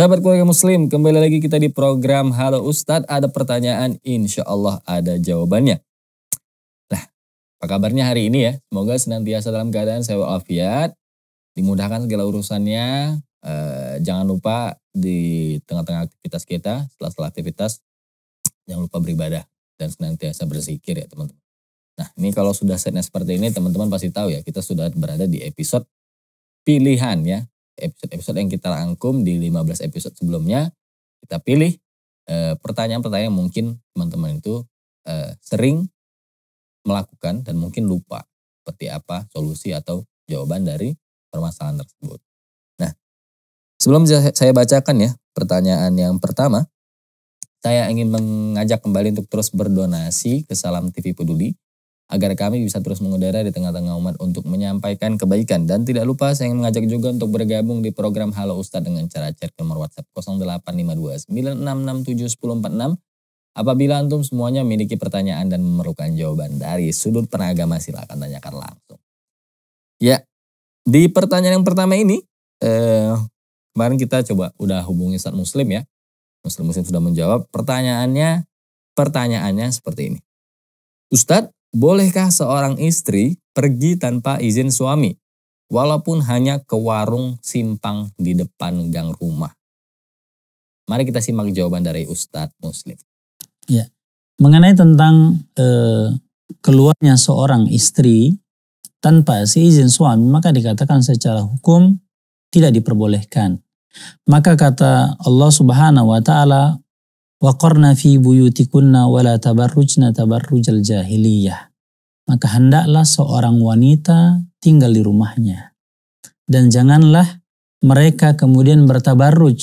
Sahabat keluarga muslim, kembali lagi kita di program Halo Ustadz. Ada pertanyaan, insya Allah ada jawabannya. Nah, apa kabarnya hari ini ya? Semoga senantiasa dalam keadaan sewa walafiat, dimudahkan segala urusannya. E, jangan lupa di tengah-tengah aktivitas kita, setelah-setelah aktivitas, jangan lupa beribadah dan senantiasa berzikir ya teman-teman. Nah, ini kalau sudah setnya seperti ini, teman-teman pasti tahu ya, kita sudah berada di episode pilihan ya episode-episode yang kita rangkum di 15 episode sebelumnya kita pilih eh, pertanyaan-pertanyaan yang mungkin teman-teman itu eh, sering melakukan dan mungkin lupa seperti apa solusi atau jawaban dari permasalahan tersebut. Nah, sebelum saya bacakan ya pertanyaan yang pertama, saya ingin mengajak kembali untuk terus berdonasi ke Salam TV Peduli agar kami bisa terus mengudara di tengah-tengah umat untuk menyampaikan kebaikan. Dan tidak lupa saya ingin mengajak juga untuk bergabung di program Halo Ustadz dengan cara chat nomor WhatsApp 0852 Apabila antum semuanya memiliki pertanyaan dan memerlukan jawaban dari sudut penagama silakan tanyakan langsung. Ya, di pertanyaan yang pertama ini, eh, kemarin kita coba udah hubungi Ustadz Muslim ya. Muslim Muslim sudah menjawab pertanyaannya, pertanyaannya seperti ini. Ustadz, Bolehkah seorang istri pergi tanpa izin suami, walaupun hanya ke warung simpang di depan gang rumah? Mari kita simak jawaban dari Ustadz Muslim. Ya, mengenai tentang eh, keluarnya seorang istri tanpa izin suami, maka dikatakan secara hukum tidak diperbolehkan. Maka kata Allah Subhanahu wa taala, Waqarna buyutikunna wala tabarrujna jahiliyah. Maka hendaklah seorang wanita tinggal di rumahnya. Dan janganlah mereka kemudian bertabarruj,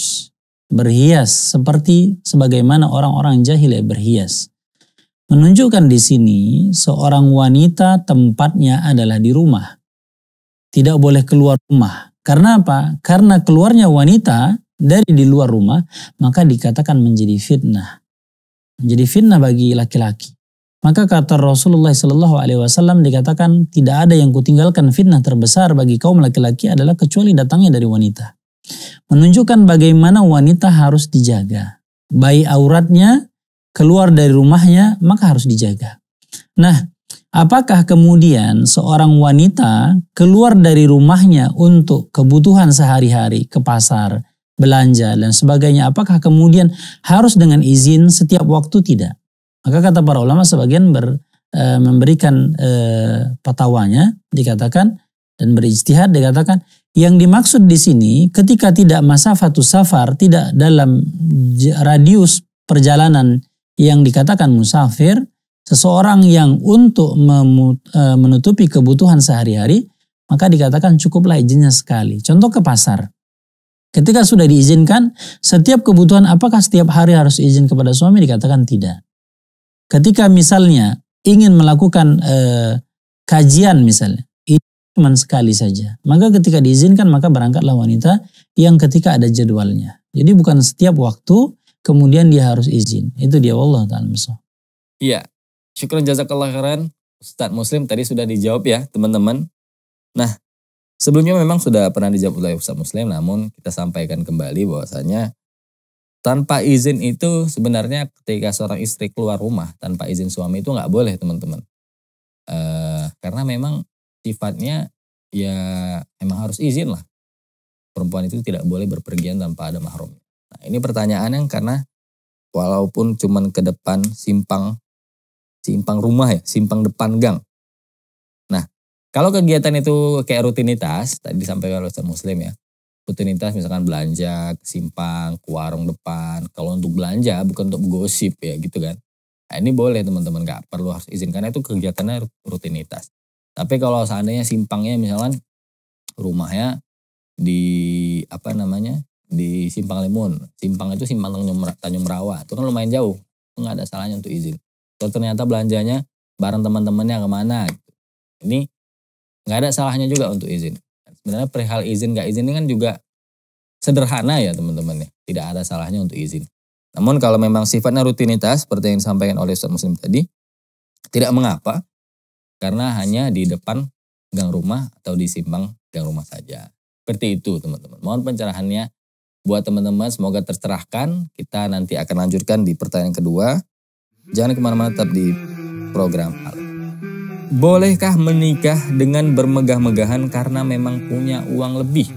berhias seperti sebagaimana orang-orang jahiliyah berhias. Menunjukkan di sini seorang wanita tempatnya adalah di rumah. Tidak boleh keluar rumah. Karena apa? Karena keluarnya wanita dari di luar rumah, maka dikatakan menjadi fitnah. Menjadi fitnah bagi laki-laki. Maka kata Rasulullah Shallallahu Alaihi Wasallam dikatakan tidak ada yang kutinggalkan fitnah terbesar bagi kaum laki-laki adalah kecuali datangnya dari wanita. Menunjukkan bagaimana wanita harus dijaga, baik auratnya keluar dari rumahnya maka harus dijaga. Nah, apakah kemudian seorang wanita keluar dari rumahnya untuk kebutuhan sehari-hari ke pasar, belanja dan sebagainya. Apakah kemudian harus dengan izin setiap waktu tidak? Maka kata para ulama sebagian ber, e, memberikan e, patawanya dikatakan dan berijtihad dikatakan yang dimaksud di sini ketika tidak masafatu safar tidak dalam radius perjalanan yang dikatakan musafir seseorang yang untuk e, menutupi kebutuhan sehari-hari maka dikatakan cukuplah izinnya sekali. Contoh ke pasar. Ketika sudah diizinkan, setiap kebutuhan apakah setiap hari harus izin kepada suami? Dikatakan tidak. Ketika misalnya ingin melakukan e, kajian misalnya, itu cuma sekali saja. Maka ketika diizinkan maka berangkatlah wanita yang ketika ada jadwalnya. Jadi bukan setiap waktu kemudian dia harus izin. Itu dia Allah taala Iya. Syukur jazakallah keren. Ustadz Muslim tadi sudah dijawab ya teman-teman. Nah, Sebelumnya memang sudah pernah dijawab oleh Ustaz Muslim, namun kita sampaikan kembali bahwasanya tanpa izin itu sebenarnya ketika seorang istri keluar rumah tanpa izin suami itu nggak boleh teman-teman. E, karena memang sifatnya ya emang harus izin lah. Perempuan itu tidak boleh berpergian tanpa ada mahrum. Nah ini pertanyaan yang karena walaupun cuman ke depan simpang simpang rumah ya, simpang depan gang. Kalau kegiatan itu kayak rutinitas, tadi sampai kalau muslim ya, rutinitas misalkan belanja simpang, ke warung depan. Kalau untuk belanja bukan untuk gosip ya gitu kan. Nah, ini boleh teman-teman nggak perlu harus izin karena itu kegiatannya rutinitas. Tapi kalau seandainya simpangnya misalkan rumahnya di apa namanya di Simpang Limun. Simpang itu Simpang Tanjung, Tanjung Itu kan lumayan jauh. Itu nggak ada salahnya untuk izin. Kalau ternyata belanjanya bareng teman-temannya kemana. Gitu. Ini nggak ada salahnya juga untuk izin. Sebenarnya perihal izin nggak izin ini kan juga sederhana ya teman-teman ya. Tidak ada salahnya untuk izin. Namun kalau memang sifatnya rutinitas seperti yang disampaikan oleh Ustaz Muslim tadi, tidak mengapa karena hanya di depan gang rumah atau di simpang gang rumah saja. Seperti itu teman-teman. Mohon pencerahannya buat teman-teman semoga tercerahkan. Kita nanti akan lanjutkan di pertanyaan kedua. Jangan kemana-mana tetap di program Alam. Bolehkah menikah dengan bermegah-megahan karena memang punya uang lebih?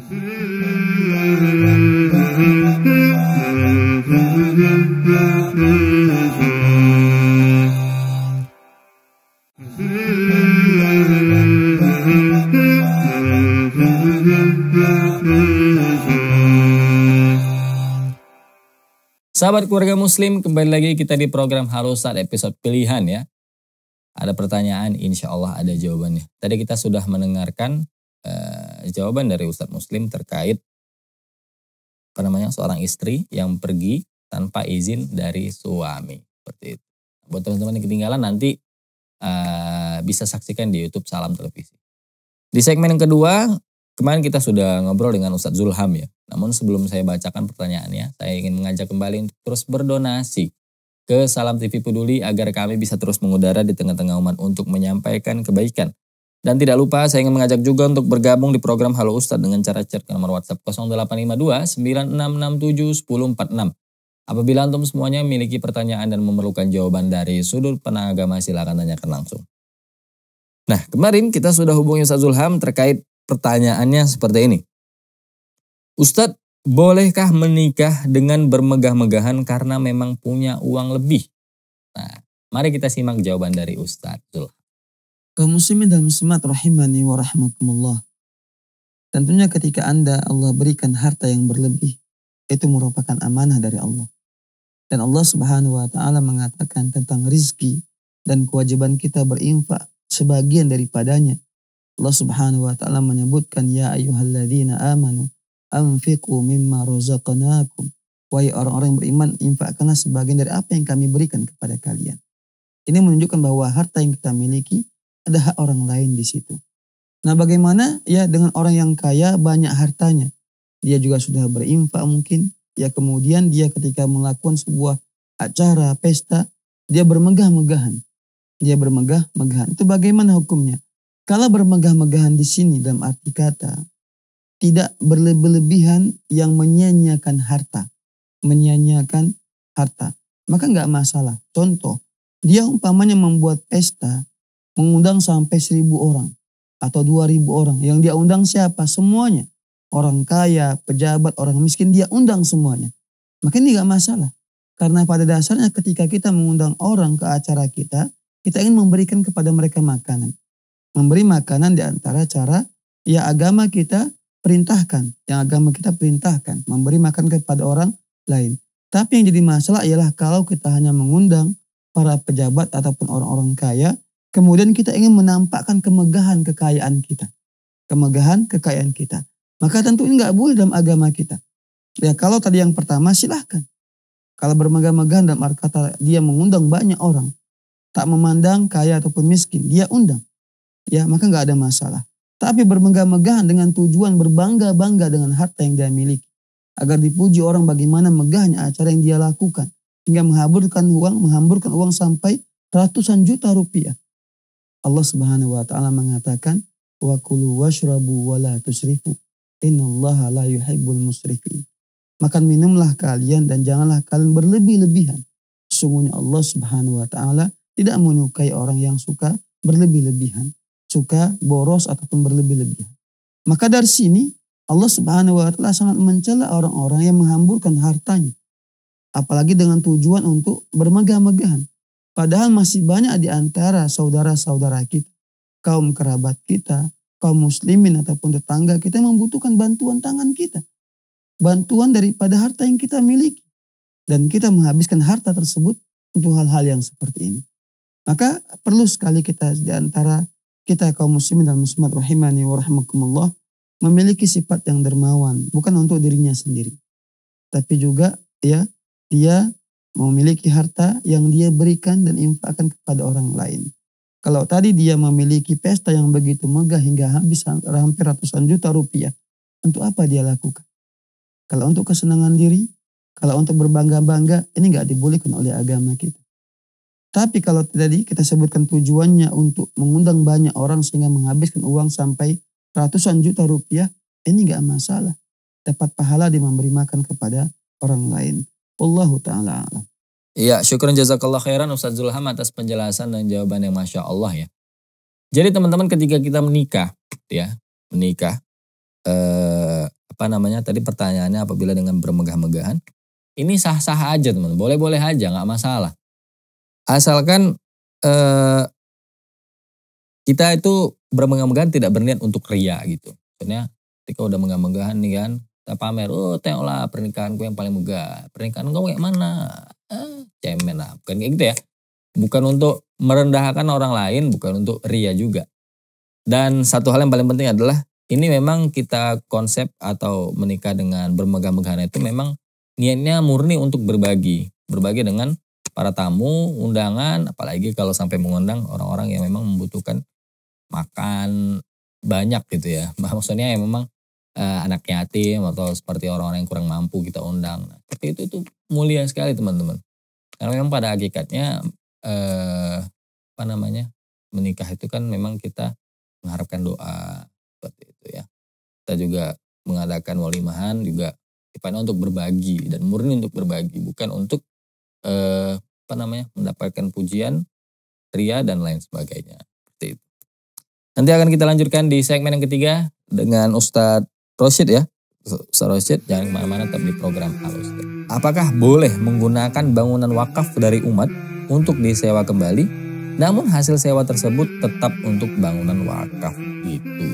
Sahabat keluarga muslim, kembali lagi kita di program Harusat episode pilihan ya ada pertanyaan, insya Allah ada jawabannya. Tadi kita sudah mendengarkan uh, jawaban dari Ustadz Muslim terkait apa namanya seorang istri yang pergi tanpa izin dari suami seperti itu. Buat teman-teman yang ketinggalan nanti uh, bisa saksikan di YouTube Salam Televisi. Di segmen yang kedua kemarin kita sudah ngobrol dengan Ustadz Zulham ya. Namun sebelum saya bacakan pertanyaannya, saya ingin mengajak kembali untuk terus berdonasi ke Salam TV Peduli agar kami bisa terus mengudara di tengah-tengah umat untuk menyampaikan kebaikan. Dan tidak lupa saya ingin mengajak juga untuk bergabung di program Halo Ustadz dengan cara chat ke nomor WhatsApp 0852 9667 1046. Apabila antum semuanya memiliki pertanyaan dan memerlukan jawaban dari sudut pandang agama silakan tanyakan langsung. Nah, kemarin kita sudah hubungi Ustaz Zulham terkait pertanyaannya seperti ini. Ustadz, Bolehkah menikah dengan bermegah-megahan karena memang punya uang lebih? Nah, mari kita simak jawaban dari Ustadz Zulha. muslimin dan muslimat rahimani wa rahmatullah. Tentunya ketika Anda Allah berikan harta yang berlebih, itu merupakan amanah dari Allah. Dan Allah subhanahu wa ta'ala mengatakan tentang rizki dan kewajiban kita berinfak sebagian daripadanya. Allah subhanahu wa ta'ala menyebutkan, Ya ayuhalladzina amanu anfiqu mimma razaqnakum. Wahai orang-orang yang beriman, infakkanlah sebagian dari apa yang kami berikan kepada kalian. Ini menunjukkan bahwa harta yang kita miliki ada hak orang lain di situ. Nah bagaimana ya dengan orang yang kaya banyak hartanya. Dia juga sudah berinfak mungkin. Ya kemudian dia ketika melakukan sebuah acara, pesta, dia bermegah-megahan. Dia bermegah-megahan. Itu bagaimana hukumnya? Kalau bermegah-megahan di sini dalam arti kata, tidak berlebihan yang menyanyiakan harta. Menyanyiakan harta. Maka nggak masalah. Contoh, dia umpamanya membuat pesta, mengundang sampai seribu orang atau dua ribu orang. Yang dia undang siapa? Semuanya. Orang kaya, pejabat, orang miskin, dia undang semuanya. Maka ini nggak masalah. Karena pada dasarnya ketika kita mengundang orang ke acara kita, kita ingin memberikan kepada mereka makanan. Memberi makanan di antara cara ya agama kita perintahkan, yang agama kita perintahkan, memberi makan kepada orang lain. Tapi yang jadi masalah ialah kalau kita hanya mengundang para pejabat ataupun orang-orang kaya, kemudian kita ingin menampakkan kemegahan kekayaan kita. Kemegahan kekayaan kita. Maka tentu ini nggak boleh dalam agama kita. Ya kalau tadi yang pertama silahkan. Kalau bermegah-megahan dalam arti kata dia mengundang banyak orang. Tak memandang kaya ataupun miskin, dia undang. Ya maka nggak ada masalah tapi bermegah-megahan dengan tujuan berbangga-bangga dengan harta yang dia miliki. Agar dipuji orang bagaimana megahnya acara yang dia lakukan. Hingga menghamburkan uang, menghamburkan uang sampai ratusan juta rupiah. Allah Subhanahu wa taala mengatakan wa kulu washrabu wa la tusrifu innallaha la yuhibbul musrifin. Makan minumlah kalian dan janganlah kalian berlebih-lebihan. Sungguhnya Allah Subhanahu wa taala tidak menyukai orang yang suka berlebih-lebihan suka boros ataupun berlebih-lebihan. Maka dari sini Allah Subhanahu wa taala sangat mencela orang-orang yang menghamburkan hartanya. Apalagi dengan tujuan untuk bermegah-megahan. Padahal masih banyak di antara saudara-saudara kita, kaum kerabat kita, kaum muslimin ataupun tetangga kita yang membutuhkan bantuan tangan kita. Bantuan daripada harta yang kita miliki. Dan kita menghabiskan harta tersebut untuk hal-hal yang seperti ini. Maka perlu sekali kita di antara kita kaum muslimin dan muslimat rahimani wa rahmakumullah memiliki sifat yang dermawan bukan untuk dirinya sendiri tapi juga ya dia memiliki harta yang dia berikan dan infakkan kepada orang lain. Kalau tadi dia memiliki pesta yang begitu megah hingga habis hampir ratusan juta rupiah, untuk apa dia lakukan? Kalau untuk kesenangan diri, kalau untuk berbangga-bangga, ini nggak dibolehkan oleh agama kita. Tapi kalau tadi kita sebutkan tujuannya untuk mengundang banyak orang sehingga menghabiskan uang sampai ratusan juta rupiah, ini nggak masalah. Dapat pahala di memberi makan kepada orang lain. Allahu ta'ala alam. Iya, syukur jazakallah khairan Ustaz Zulham atas penjelasan dan jawaban yang Masya Allah ya. Jadi teman-teman ketika kita menikah, ya menikah, eh, apa namanya tadi pertanyaannya apabila dengan bermegah-megahan, ini sah-sah aja teman, boleh-boleh aja nggak masalah. Asalkan eh, kita itu bermegah-megahan tidak berniat untuk ria gitu. Sebenarnya ketika udah megah-megahan nih kan, kita pamer, oh tengoklah pernikahanku yang paling megah, pernikahan gue kayak mana? Eh, cemen lah, bukan kayak gitu ya. Bukan untuk merendahkan orang lain, bukan untuk ria juga. Dan satu hal yang paling penting adalah ini memang kita konsep atau menikah dengan bermegah-megahan itu memang niatnya murni untuk berbagi, berbagi dengan para tamu, undangan, apalagi kalau sampai mengundang orang-orang yang memang membutuhkan makan banyak gitu ya. Maksudnya yang memang uh, anak yatim atau seperti orang-orang yang kurang mampu kita undang. Nah, seperti itu itu mulia sekali teman-teman. Karena memang pada hakikatnya eh, apa namanya menikah itu kan memang kita mengharapkan doa seperti itu ya. Kita juga mengadakan walimahan juga sifatnya untuk berbagi dan murni untuk berbagi bukan untuk eh, apa namanya mendapatkan pujian, ria dan lain sebagainya. Nanti akan kita lanjutkan di segmen yang ketiga dengan Ustadz Rosid ya. Ustadz Rosid jangan kemana-mana tetap di program halus. Apakah boleh menggunakan bangunan wakaf dari umat untuk disewa kembali? Namun hasil sewa tersebut tetap untuk bangunan wakaf itu.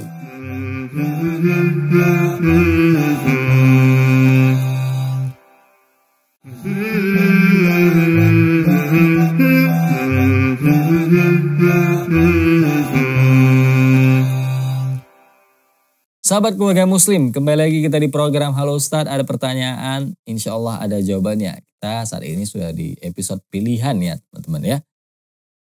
Sahabat keluarga muslim, kembali lagi kita di program Halo Ustadz. Ada pertanyaan, insya Allah ada jawabannya. Kita saat ini sudah di episode pilihan ya teman-teman ya.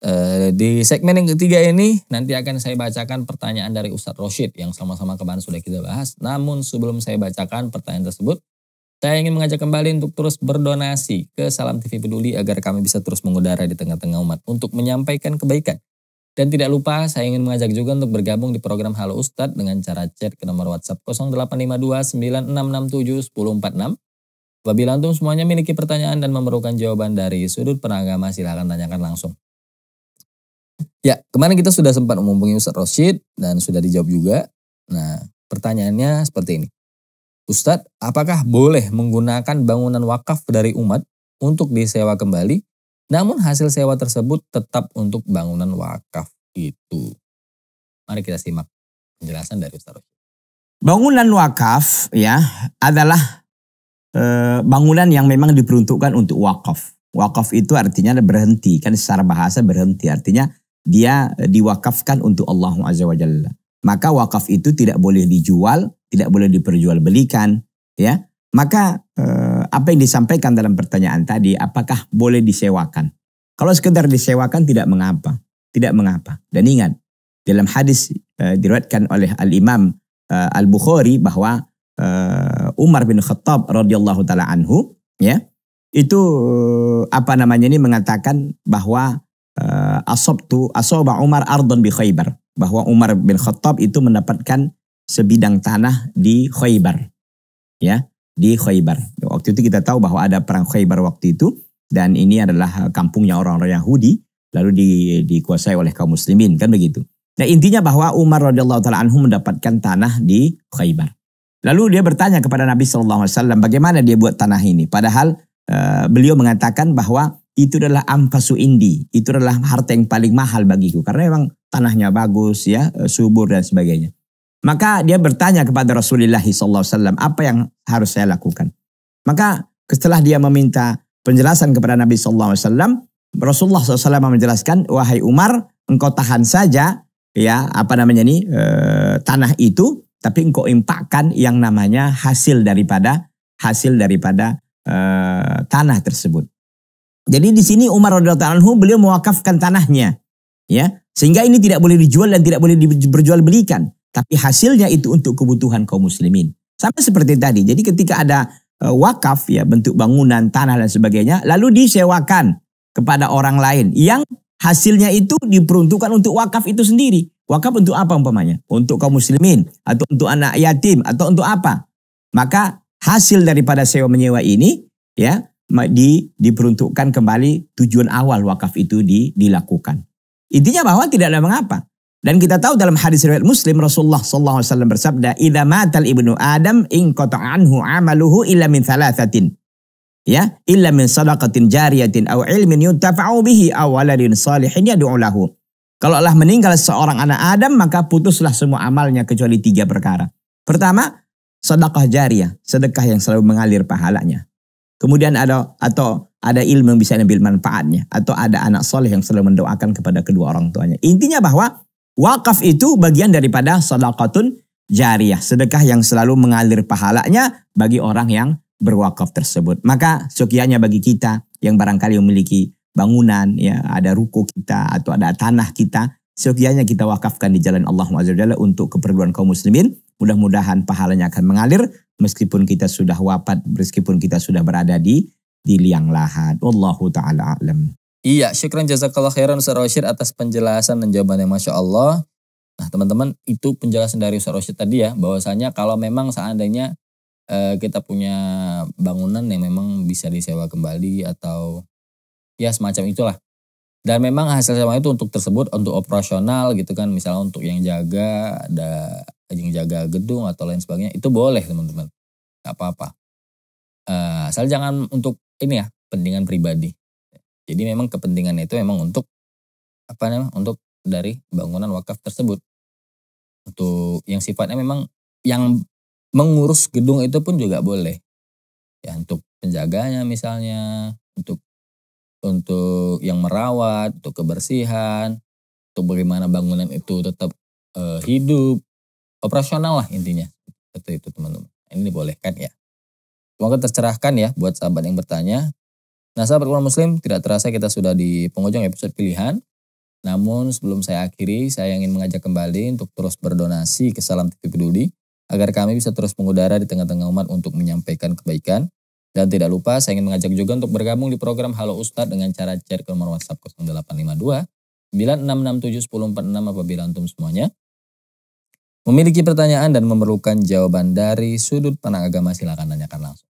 Eh, di segmen yang ketiga ini nanti akan saya bacakan pertanyaan dari Ustadz Roshid yang sama-sama kemarin sudah kita bahas. Namun sebelum saya bacakan pertanyaan tersebut, saya ingin mengajak kembali untuk terus berdonasi ke Salam TV Peduli agar kami bisa terus mengudara di tengah-tengah umat untuk menyampaikan kebaikan dan tidak lupa, saya ingin mengajak juga untuk bergabung di program Halo Ustadz dengan cara chat ke nomor WhatsApp 0852 9667 1046. Apabila antum semuanya memiliki pertanyaan dan memerlukan jawaban dari sudut peragama, silahkan tanyakan langsung. Ya, kemarin kita sudah sempat menghubungi Ustadz Roshid dan sudah dijawab juga. Nah, pertanyaannya seperti ini. Ustadz, apakah boleh menggunakan bangunan wakaf dari umat untuk disewa kembali namun hasil sewa tersebut tetap untuk bangunan wakaf itu. Mari kita simak penjelasan dari Ustaz Bangunan wakaf ya adalah e, bangunan yang memang diperuntukkan untuk wakaf. Wakaf itu artinya berhenti, kan secara bahasa berhenti. Artinya dia diwakafkan untuk Allah Azza wa Jalla. Maka wakaf itu tidak boleh dijual, tidak boleh diperjualbelikan, ya. Maka eh, apa yang disampaikan dalam pertanyaan tadi, apakah boleh disewakan? Kalau sekedar disewakan tidak mengapa, tidak mengapa. Dan ingat, dalam hadis eh, diriwayatkan oleh Al Imam eh, Al Bukhari bahwa eh, Umar bin Khattab radhiyallahu taala anhu, ya itu eh, apa namanya ini mengatakan bahwa eh, asabtu asaba Umar ardon bi Khaybar, bahwa Umar bin Khattab itu mendapatkan sebidang tanah di Khaybar, ya di Khaybar. Waktu itu kita tahu bahwa ada perang Khaybar waktu itu dan ini adalah kampungnya orang-orang Yahudi lalu di, dikuasai oleh kaum muslimin kan begitu. Nah intinya bahwa Umar radhiyallahu taala anhu mendapatkan tanah di Khaybar. Lalu dia bertanya kepada Nabi Shallallahu Alaihi Wasallam bagaimana dia buat tanah ini. Padahal eh, beliau mengatakan bahwa itu adalah amfasu indi, itu adalah harta yang paling mahal bagiku karena memang tanahnya bagus ya, eh, subur dan sebagainya. Maka dia bertanya kepada Rasulullah SAW, apa yang harus saya lakukan? Maka setelah dia meminta penjelasan kepada Nabi SAW, Rasulullah SAW menjelaskan, wahai Umar, engkau tahan saja ya apa namanya ini e, tanah itu, tapi engkau impakkan yang namanya hasil daripada hasil daripada e, tanah tersebut. Jadi di sini Umar Radhiallahu anhu beliau mewakafkan tanahnya, ya sehingga ini tidak boleh dijual dan tidak boleh diberjual belikan. Tapi hasilnya itu untuk kebutuhan kaum muslimin. Sama seperti tadi. Jadi ketika ada e, wakaf ya bentuk bangunan, tanah dan sebagainya lalu disewakan kepada orang lain yang hasilnya itu diperuntukkan untuk wakaf itu sendiri. Wakaf untuk apa umpamanya? Untuk kaum muslimin atau untuk anak yatim atau untuk apa? Maka hasil daripada sewa menyewa ini ya di, diperuntukkan kembali tujuan awal wakaf itu di, dilakukan. Intinya bahwa tidak ada mengapa. Dan kita tahu dalam hadis riwayat Muslim Rasulullah sallallahu alaihi wasallam bersabda, "Idza matal ibnu Adam in anhu amaluhu illa min thalathatin." Ya, illa min sadaqatin jariyatin aw ilmin yuntafa'u bihi aw waladin salihin yad'u lahu. Allah meninggal seorang anak Adam maka putuslah semua amalnya kecuali tiga perkara. Pertama, sedekah jariah, sedekah yang selalu mengalir pahalanya. Kemudian ada atau ada ilmu yang bisa diambil manfaatnya atau ada anak soleh yang selalu mendoakan kepada kedua orang tuanya. Intinya bahwa Wakaf itu bagian daripada sedekatun jariah, sedekah yang selalu mengalir pahalanya bagi orang yang berwakaf tersebut. Maka sukianya bagi kita yang barangkali memiliki bangunan, ya ada ruko kita atau ada tanah kita, Sekianya kita wakafkan di jalan Allah Subhanahu untuk keperluan kaum muslimin. Mudah-mudahan pahalanya akan mengalir meskipun kita sudah wafat, meskipun kita sudah berada di di liang lahat. Wallahu taala alam. Iya, syukran jazakallah khairan Ustaz Rashid atas penjelasan dan jawaban yang Masya Allah. Nah teman-teman itu penjelasan dari Ustaz Rashid tadi ya, bahwasanya kalau memang seandainya eh, kita punya bangunan yang memang bisa disewa kembali atau ya semacam itulah. Dan memang hasil sewa itu untuk tersebut untuk operasional gitu kan, misalnya untuk yang jaga ada yang jaga gedung atau lain sebagainya itu boleh teman-teman, nggak apa-apa. Eh, asal jangan untuk ini ya, pentingan pribadi jadi memang kepentingan itu memang untuk apa namanya? Untuk dari bangunan wakaf tersebut. Untuk yang sifatnya memang yang mengurus gedung itu pun juga boleh. Ya untuk penjaganya misalnya, untuk untuk yang merawat, untuk kebersihan, untuk bagaimana bangunan itu tetap e, hidup, operasional lah intinya. Seperti itu teman-teman. Ini dibolehkan ya. Semoga tercerahkan ya buat sahabat yang bertanya. Nah, sahabat keluarga Muslim, tidak terasa kita sudah di penghujung episode pilihan. Namun sebelum saya akhiri, saya ingin mengajak kembali untuk terus berdonasi ke Salam TV Peduli agar kami bisa terus mengudara di tengah-tengah umat untuk menyampaikan kebaikan. Dan tidak lupa, saya ingin mengajak juga untuk bergabung di program Halo Ustadz dengan cara chat ke nomor WhatsApp 0852 9667 apabila antum semuanya memiliki pertanyaan dan memerlukan jawaban dari sudut pandang agama silakan tanyakan langsung.